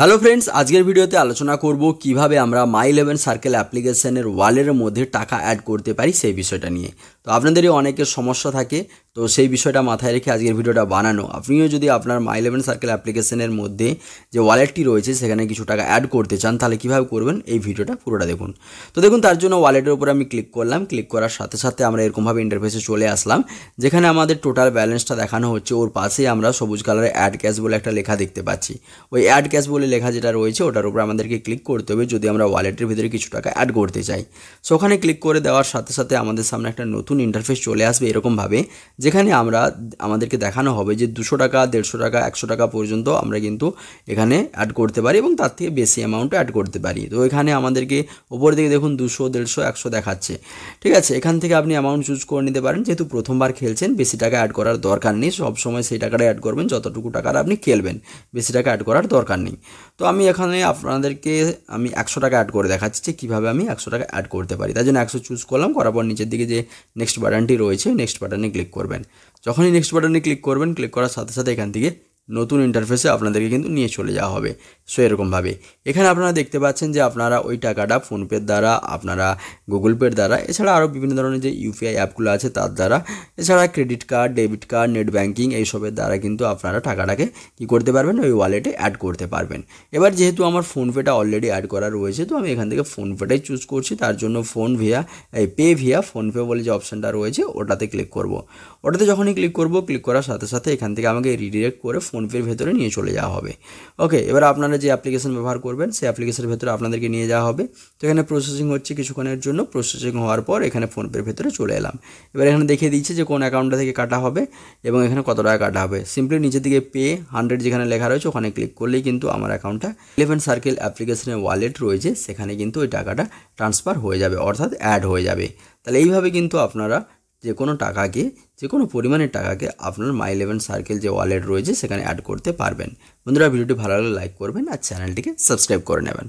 hello friends আজকের ভিডিওতে আলোচনা করব কিভাবে আমরা মাই ইলেভেন সার্কেল অ্যাপ্লিকেশনের ওয়ালের মধ্যে টাকা অ্যাড করতে পারি সেই বিষয়টা নিয়ে তো আপনাদেরই অনেকের সমস্যা থাকে তো সেই বিষয়টা মাথায় রেখে আজকের ভিডিওটা বানানো আপনিও যদি আপনার মাই ইলেভেন সার্কেল অ্যাপ্লিকেশনের মধ্যে যে ওয়ালেটটি রয়েছে সেখানে কিছু টাকা অ্যাড করতে চান তাহলে কীভাবে করবেন এই ভিডিওটা পুরোটা দেখুন তো দেখুন তার জন্য ওয়ালেটের উপরে আমি ক্লিক করলাম ক্লিক করার সাথে সাথে আমরা এরকমভাবে ইন্টারফেসে চলে আসলাম যেখানে আমাদের টোটাল ব্যালেন্সটা দেখানো হচ্ছে ওর পাশেই আমরা সবুজ কালারে অ্যাড ক্যাশ বলে একটা লেখা দেখতে পাচ্ছি ওই অ্যাড ক্যাশ বলে লেখা যেটা রয়েছে ওটার উপর আমাদেরকে ক্লিক করতে হবে যদি আমরা ওয়ালেটের ভিতরে কিছু টাকা অ্যাড করতে চাই সো ওখানে ক্লিক করে দেওয়ার সাথে সাথে আমাদের সামনে একটা নতুন ইন্টারফেস চলে আসবে এরকমভাবে যেখানে আমরা আমাদেরকে দেখানো হবে যে দুশো টাকা দেড়শো টাকা একশো টাকা পর্যন্ত আমরা কিন্তু এখানে অ্যাড করতে পারি এবং তার থেকে বেশি অ্যামাউন্ট অ্যাড করতে পারি তো এখানে আমাদেরকে ওপর দিকে দেখুন দুশো দেড়শো একশো দেখাচ্ছে ঠিক আছে এখান থেকে আপনি অ্যামাউন্ট চুজ করে নিতে পারেন যেহেতু প্রথমবার খেলছেন বেশি টাকা অ্যাড করার দরকার নেই সবসময় সেই টাকাটা অ্যাড করবেন যতটুকু টাকার আপনি খেলবেন বেশি টাকা অ্যাড করার দরকার নেই তো আমি এখানে আপনাদেরকে আমি একশো টাকা অ্যাড করে দেখাচ্ছি যে কীভাবে আমি একশো টাকা অ্যাড করতে পারি তার জন্য একশো চুজ করলাম করার পর নিচের দিকে যে নেক্সট বাটনটি রয়েছে নেক্সট বাটনে ক্লিক করবেন করবেন যখনই নেক্সট বাটনে ক্লিক করবেন ক্লিক করার সাথে সাথে এখান থেকে নতুন ইন্টারফেসে আপনাদেরকে কিন্তু নিয়ে চলে যাওয়া হবে সো এরকমভাবে এখানে আপনারা দেখতে পাচ্ছেন যে আপনারা ওই টাকাটা ফোনপের দ্বারা আপনারা গুগল পের দ্বারা এছাড়া আরও বিভিন্ন ধরনের যে ইউপিআই অ্যাপগুলো আছে তার দ্বারা এছাড়া credit card debit card net banking এইসবের দ্বারা কিন্তু আপনারা টাকাটাকে কি করতে পারবেন ওই ওয়ালেটে অ্যাড করতে পারবেন এবার যেহেতু আমার ফোনপেটা অলরেডি অ্যাড করা রয়েছে তো আমি এখান থেকে ফোনপেটাই চুজ করছি তার জন্য ফোন ভিয়া এই পে ভিয়া ফোনপে বলে যে অপশানটা রয়েছে ওটাতে ক্লিক করব ওটাতে যখনই ক্লিক করব ক্লিক করার সাথে সাথে এখান থেকে আমাকে রিডিরেক্ট করে ফোনপের ভেতরে নিয়ে চলে যাওয়া হবে ওকে এবার আপনারা যে অ্যাপ্লিকেশন ব্যবহার করবেন সেই অ্যাপ্লিকেশনের ভেতরে আপনাদেরকে নিয়ে যাওয়া হবে তো এখানে প্রসেসিং হচ্ছে কিছুক্ষণের জন্য প্রসেসিং হওয়ার পর এখানে ফোনপের ভেতরে চলে এলাম এবার এখানে দেখিয়ে দিচ্ছে যে কোন অ্যাকাউন্টটা থেকে কাটা হবে এবং এখানে কত টাকা কাটা হবে সিম্পলি নিচের দিকে পে হান্ড্রেড যেখানে লেখা রয়েছে ওখানে ক্লিক করলেই কিন্তু আমার অ্যাকাউন্টটা ইলেভেন সার্কেল অ্যাপ্লিকেশনের ওয়ালেট রয়েছে সেখানে কিন্তু ওই টাকাটা ট্রান্সফার হয়ে যাবে অর্থাৎ অ্যাড হয়ে যাবে তাহলে এইভাবে কিন্তু আপনারা যে কোনো টাকাকে যে কোনো পরিমাণের টাকাকে আপনার মাই ইলেভেন সার্কেল যে ওয়ালেট রয়েছে সেখানে অ্যাড করতে পারবেন বন্ধুরা ভিডিওটি ভালো লাগলে লাইক করবেন আর চ্যানেলটিকে সাবস্ক্রাইব করে নেবেন